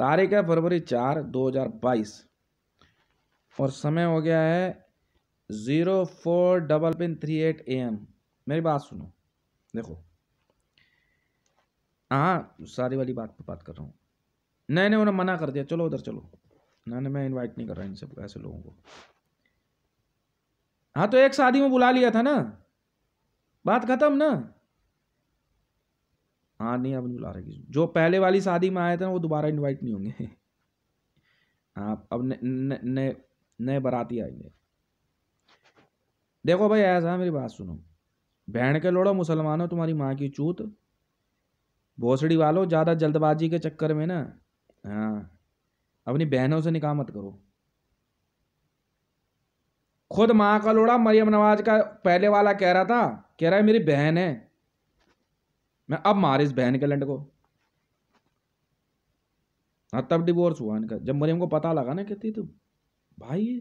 तारीख है फरवरी चार दो हज़ार बाईस और समय हो गया है zero four double pin three eight A M मेरी बात सुनो देखो हाँ सारी वाली बात पर बात कर रहा हूँ नहीं नहीं उन्होंने मना कर दिया चलो उधर चलो नहीं नहीं मैं इनवाइट नहीं कर रहा इन सब ऐसे लोगों को हाँ तो एक शादी में बुला लिया था ना बात खत्म ना हाँ नहीं अब नहीं बुला रहे किसी जो पहले वाली शादी में आए थे ना वो दोबारा इनवाइट नहीं होंगे हाँ अब नए नए बाराती आएंगे देखो भाई ऐसा है मेरी बात सुनो बहन के लोड़ो मुसलमान हो तुम्हारी माँ की चूत भोसड़ी वालों ज़्यादा जल्दबाजी के चक्कर में ना हाँ अपनी बहनों से निकाह मत करो खुद माँ का लोड़ा मरियम नवाज का पहले वाला कह रहा था कह रहा है मेरी बहन है मैं अब मारे इस बहन के लंड को हाँ तब डिवोर्स हुआ इनका जब मरियम को पता लगा ना कहती तो भाई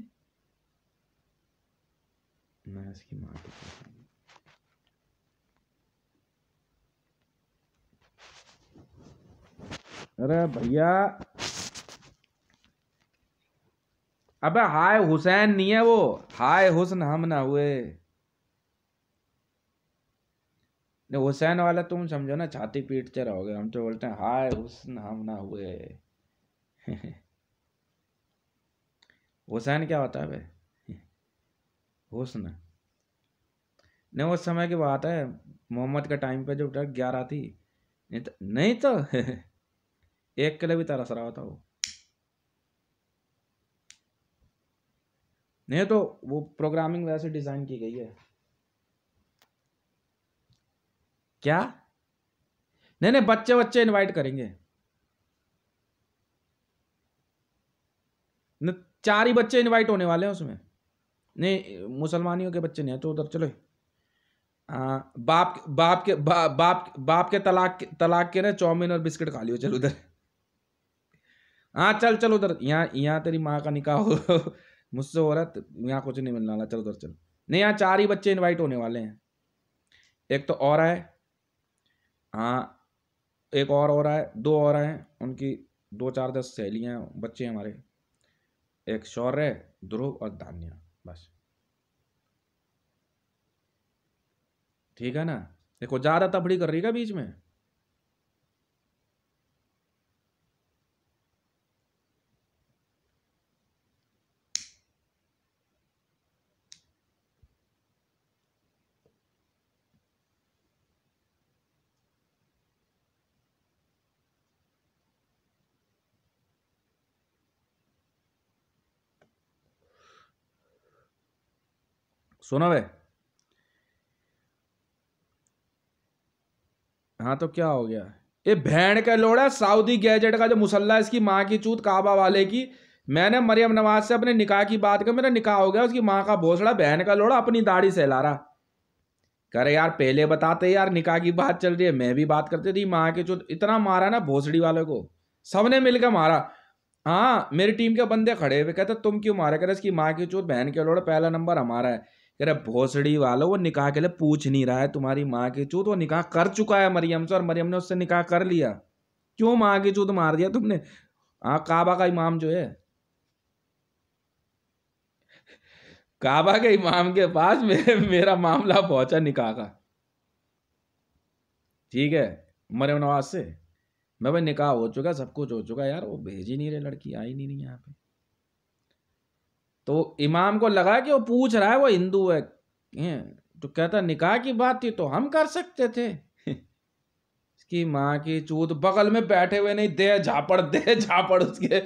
मैं इसकी मार अरे भैया अबे हाय हुसैन नहीं है वो हाय हुसन हम ना हुए नहीं हुसैन वाला तुम समझो ना छाती पीटते रहोगे हम तो बोलते हैं हाय हुसन हम ना हुए हुसैन क्या होता है भाई हुसन नहीं उस समय की बात है मोहम्मद के टाइम पे जो ग्यारह थी नहीं तो नहीं तो एक के लिए भी तरस रहा होता वो नहीं तो वो प्रोग्रामिंग वैसे डिज़ाइन की गई है क्या नहीं नहीं बच्चे बच्चे इनवाइट करेंगे चार ही बच्चे इनवाइट होने वाले हैं उसमें नहीं मुसलमानियों के बच्चे नहीं है तो उधर चलो आ, बाप बाप के बा, बाप बाप के तलाक तलाक के ना चौमिन और बिस्किट खा लियो चल उधर हाँ चल चल उधर यहाँ यहाँ तेरी माँ का निकाह हो मुझसे हो रहा है तो यहाँ कुछ नहीं मिलने वाला चल उधर चल नहीं यहाँ चार ही बच्चे इनवाइट होने वाले हैं एक तो और है हाँ एक और हो रहा है दो और हैं उनकी दो चार दस सहेलियाँ बच्चे हमारे एक शौर्य ध्रुव और धान्या बस ठीक है ना देखो ज़्यादा तफड़ी कर रही है बीच में सुना वे हाँ तो क्या हो गया ये भैंड का लोड़ा सऊदी गैजेट का जो मुसल्ला इसकी माँ की चूत काबा वाले की मैंने मरियम नवाज से अपने निकाह की बात कर मेरा निकाह हो गया उसकी माँ का भोसड़ा बहन का लोड़ा अपनी दाढ़ी से ला रहा करे यार पहले बताते यार निकाह की बात चल रही है मैं भी बात करती थी माँ के चूत इतना मारा ना भोसड़ी वाले को सबने मिलकर मारा हाँ मेरी टीम के बंदे खड़े हुए कहते तुम क्यों मारे करे इसकी माँ की चूत बहन के लोड़ा पहला नंबर हमारा है कह रहे भोसड़ी वालों वो निकाह के लिए पूछ नहीं रहा है तुम्हारी माँ की चूत वो निकाह कर चुका है मरियम से और मरियम ने उससे निकाह कर लिया क्यों माँ की चूत मार दिया तुमने हाँ काबा का इमाम जो है काबा के इमाम के पास मेरे मेरा मामला पहुंचा निकाह का ठीक है मरियम नवाज से मैं भाई निकाह हो चुका सब कुछ हो चुका यार वो भेज ही नहीं रहे लड़की आई नहीं, नहीं यहाँ पे तो इमाम को लगा कि वो पूछ रहा है वो हिंदू है तो कहता निकाह की बात थी तो हम कर सकते थे इसकी माँ की चूत बगल में बैठे हुए नहीं दे झापड़ दे झापड़ उसके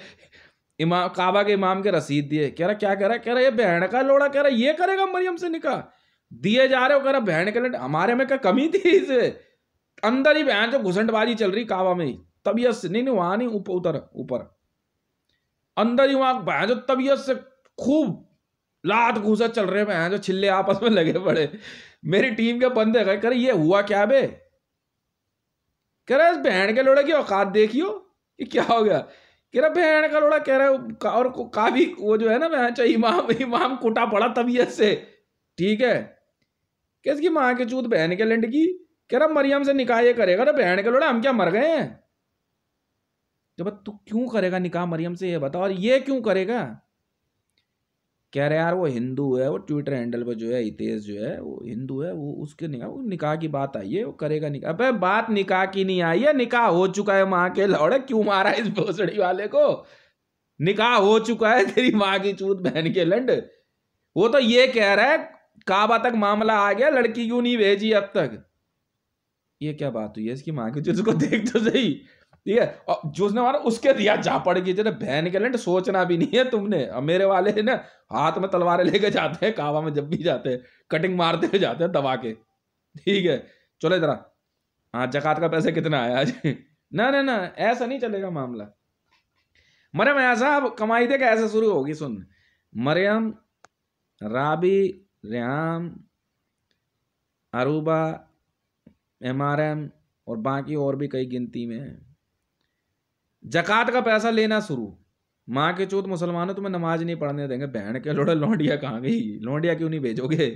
इमाम काबा के इमाम के रसीद दिए कह रहा क्या कह रहा कह रहा ये बहन का लोड़ा कह रहा ये करेगा मरियम से निकाह दिए जा रहे हो कह रहा बहन के हमारे में क्या कमी थी इसे अंदर ही बहन जो घुसंटबाजी चल रही काबा में ही तबीयत से नहीं नहीं वहां नहीं ऊपर उतर ऊपर अंदर ही वहां बहन जो तबीयत से खूब लात घूसा चल रहे में जो छिल्ले आपस में लगे पड़े मेरी टीम के बंदे गए करे ये हुआ क्या बे कह रहा बहन के लोड़े की औकात देखियो ये क्या हो गया कह रहा बहन का लोड़ा कह रहा है और काफी वो जो है ना मैं चाहे अच्छा, इमाम इमाम कुटा पड़ा तबीयत से ठीक है क्या इसकी माँ के चूत बहन के लंड की कह रहा मरियम से निकाह ये करेगा ना बहन के लोड़ा हम क्या मर गए हैं जब तो तू क्यों करेगा निकाह मरियम से ये बता और ये क्यों करेगा कह रहे यार वो हिंदू है वो ट्विटर हैंडल पर जो है हितेश जो है वो हिंदू है वो उसके निकाह वो निकाह की बात आई है वो करेगा निकाह अबे बात निकाह की नहीं आई है निकाह हो चुका है माँ के लौड़े क्यों मारा इस भोसड़ी वाले को निकाह हो चुका है तेरी माँ की चूत बहन के लंड वो तो ये कह रहा है काबा तक मामला आ गया लड़की क्यों नहीं भेजी अब तक ये क्या बात हुई है इसकी माँ की चूत को देख तो सही ठीक है और जो उसने मारा उसके दिया जा पड़ गई जरा बहन के लेंट सोचना भी नहीं है तुमने अब मेरे वाले ना हाथ में तलवारें लेके जाते हैं कावा में जब भी जाते हैं कटिंग मारते हुए जाते हैं दबा के ठीक है चलो जरा हाँ जकात का पैसा कितना आया आज ना ना ना ऐसा नहीं चलेगा मामला मरियम ऐसा अब कमाई दे ऐसे शुरू होगी सुन मरियम राबी रियाम अरूबा एम और बाकी और भी कई गिनती में हैं जक़ात का पैसा लेना शुरू माँ के मुसलमान मुसलमानों तुम्हें नमाज नहीं पढ़ने देंगे बहन के लोड़े लौंडिया कहाँ गई लौंडिया क्यों नहीं भेजोगे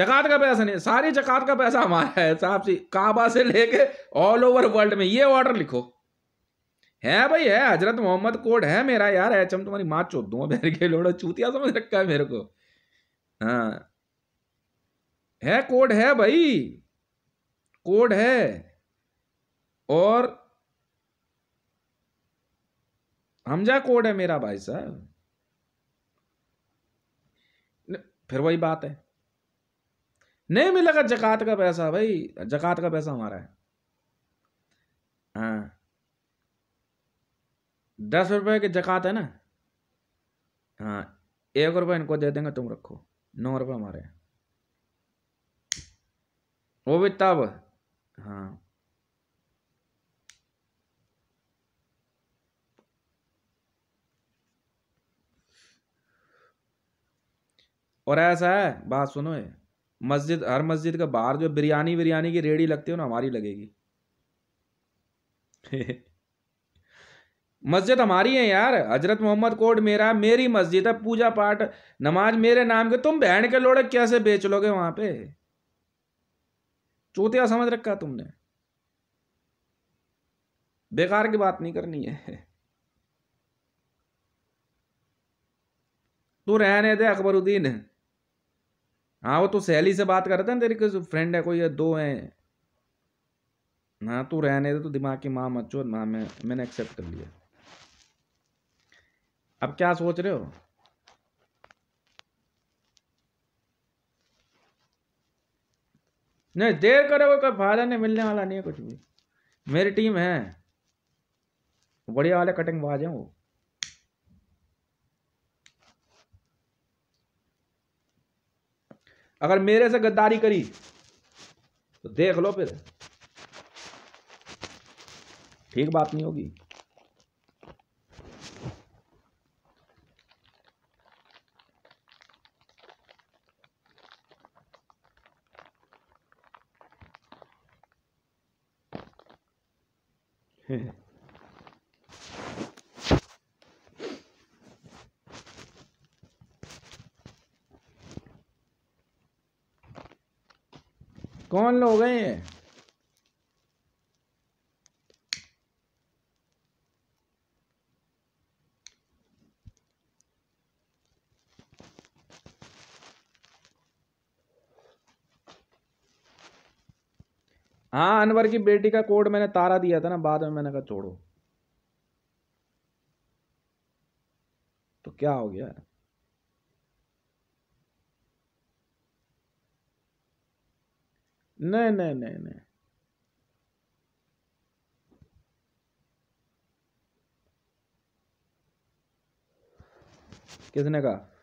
जकात का पैसा नहीं सारी जकात का पैसा हमारा है साहब जी काबा से लेके ऑल ओवर वर्ल्ड में ये ऑर्डर लिखो है भाई है हजरत मोहम्मद कोड है मेरा यार एच एम तुम्हारी माँ चोत दूंगा बहन के लोड़ा चूतिया समझ रखा है मेरे को हाँ है कोड है भाई कोड है और हमजा कोड है मेरा भाई साहब फिर वही बात है नहीं मिलेगा जकात का पैसा भाई जकात का पैसा हमारा है हाँ दस रुपए की जकात है ना हाँ एक रुपये इनको दे देंगे तुम रखो नौ रुपये हमारे वो भी तब हाँ और ऐसा है बात सुनो ये मस्जिद हर मस्जिद का बाहर जो बिरयानी बिरयानी की रेडी लगती हो ना हमारी लगेगी मस्जिद हमारी है यार हजरत मोहम्मद कोट मेरा मेरी मस्जिद है पूजा पाठ नमाज मेरे नाम के तुम बहन के लोड़े कैसे बेच लोगे वहां पे चौथिया समझ रखा तुमने बेकार की बात नहीं करनी है तू रहने दे अकबरुद्दीन हाँ वो तो सहेली से बात कर रहे थे ना तेरी कोई फ्रेंड है कोई है दो है ना हाँ, तू रहने दे तो दिमाग की माँ मचो ना माँ मैं मैंने एक्सेप्ट कर लिया अब क्या सोच रहे हो नहीं देर करे कोई फायदा नहीं मिलने वाला नहीं है कुछ भी मेरी टीम है बढ़िया वाले कटिंग बाज हैं वो अगर मेरे से गद्दारी करी तो देख लो फिर ठीक बात नहीं होगी Yeah. कौन लोग हैं ये हाँ अनवर की बेटी का कोड मैंने तारा दिया था ना बाद में मैंने कहा छोड़ो तो क्या हो गया नहीं नहीं नहीं नहीं किसने कहा